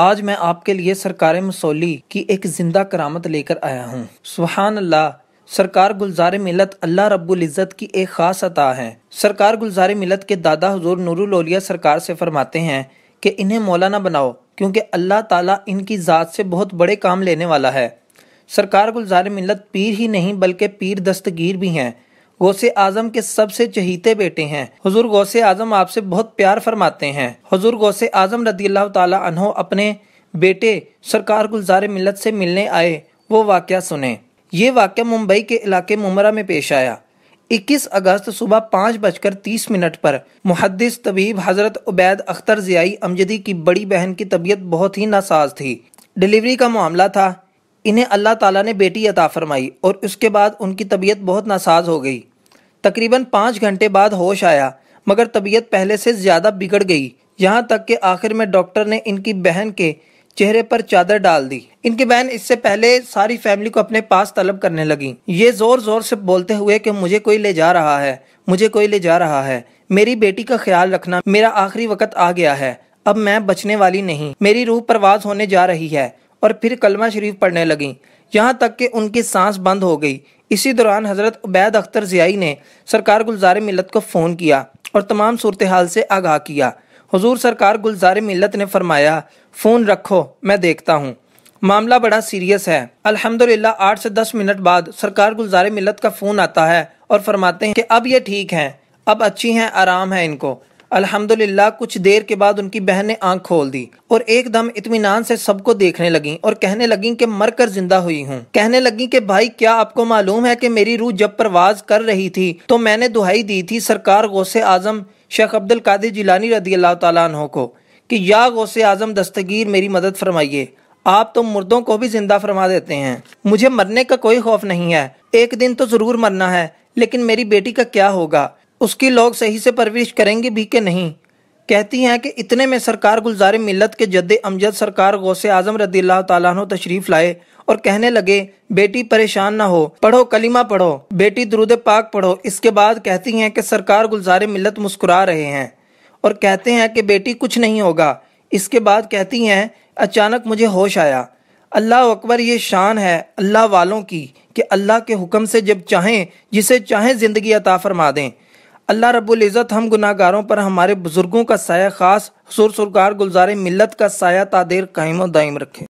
आज मैं आपके लिए सरकार मसौली की एक जिंदा करामत लेकर आया हूँ सुहान अल्लाह सरकार गुलजार मिलत अल्लाह इज़्ज़त की एक ख़ास अता है सरकार गुलजार मिलत के दादा हजूर नूरुलोलिया सरकार से फरमाते हैं कि इन्हें मौलाना बनाओ क्योंकि अल्लाह ताला इनकी ज़ात से बहुत बड़े काम लेने वाला है सरकार गुलजार मिलत पीर ही नहीं बल्कि पीर दस्तगीर भी हैं गौसे आजम के सबसे चहीते बेटे हैं हजूर गौसे आजम आपसे बहुत प्यार फरमाते हैं हजूर गौसे आजम रदी अल्लाह तहो अपने बेटे सरकार गुलजार मिलत से मिलने आए वो वाक़ सुने ये वाक़ मुंबई के इलाके मुमरा में पेश आया 21 अगस्त सुबह पाँच बजकर तीस मिनट पर मुहदस तबीब हज़रत उबैद अख्तर ज़ियाई अमजदी की बड़ी बहन की तबीयत बहुत ही नासाज थी डिलीवरी का मामला था इन्हें अल्लाह ताला ने बेटी अता फरमाई और उसके बाद उनकी तबीयत बहुत नासाज हो गई तकरीबन पाँच घंटे बाद होश आया मगर तबीयत पहले से ज़्यादा बिगड़ गई यहाँ तक कि आखिर में डॉक्टर ने इनकी बहन के चेहरे पर चादर डाल दी इनकी बहन इससे पहले सारी फैमिली को अपने पास तलब करने लगी ये जोर जोर से बोलते हुए कि मुझे कोई ले जा रहा है मुझे कोई ले जा रहा है मेरी बेटी का ख्याल रखना मेरा आखिरी वक्त आ गया है अब मैं बचने वाली नहीं मेरी रूह परवाज होने जा रही है और फिर कलमा शरीफ पढ़ने लगी यहाँ तक कि उनकी सांस बंद हो गई इसी दौरान हज़रत उबैद अख्तर ज़ियाई ने सरकार गुलजार मिलत को फ़ोन किया और तमाम सूरत हाल से आगाह किया हजूर सरकार गुलजार मिलत ने फरमाया फ़ोन रखो मैं देखता हूँ मामला बड़ा सीरियस है अल्हम्दुलिल्लाह आठ से दस मिनट बाद सरकार गुलजार मिलत का फ़ोन आता है और फरमाते हैं कि अब ये ठीक हैं अब अच्छी हैं आराम है इनको अल्हम्दुलिल्लाह कुछ देर के बाद उनकी बहन ने आंख खोल दी और एकदम इतमान से सबको देखने लगी और कहने लगी कि मरकर जिंदा हुई हूँ कहने लगी कि भाई क्या आपको मालूम है कि मेरी रूह जब परवाज कर रही थी तो मैंने दुहाई दी थी सरकार गौसे आजम शेख अब्दुल कादिर जिलानी रदी अल्लाह तु को कि या गौसे आजम दस्तगीर मेरी मदद फरमाइए आप तो मुर्दों को भी जिंदा फरमा देते हैं मुझे मरने का कोई खौफ नहीं है एक दिन तो जरूर मरना है लेकिन मेरी बेटी का क्या होगा उसकी लोग सही से परवरिश करेंगे भी के नहीं कहती हैं कि इतने में सरकार गुलजार मिलत के जद्दे अमजद सरकार गौसे आजम रदी तु तशरीफ लाए और कहने लगे बेटी परेशान ना हो पढ़ो कलिमा पढ़ो बेटी दरुद पाक पढ़ो इसके बाद कहती हैं कि सरकार गुलजार मिलत मुस्कुरा रहे हैं और कहते हैं कि बेटी कुछ नहीं होगा इसके बाद कहती हैं अचानक मुझे होश आया अल्लाह अकबर ये शान है अल्लाह वालों की कि अल्लाह के हुक्म से जब चाहें जिसे चाहें ज़िंदगी अता फरमा दें अल्लाह रबुल्ज़त हम गुनागारों पर हमारे बुज़ुर्गों का साया ख़ास सुर सरगार गुलजार मिलत का साया तादेर कायम दायम रखे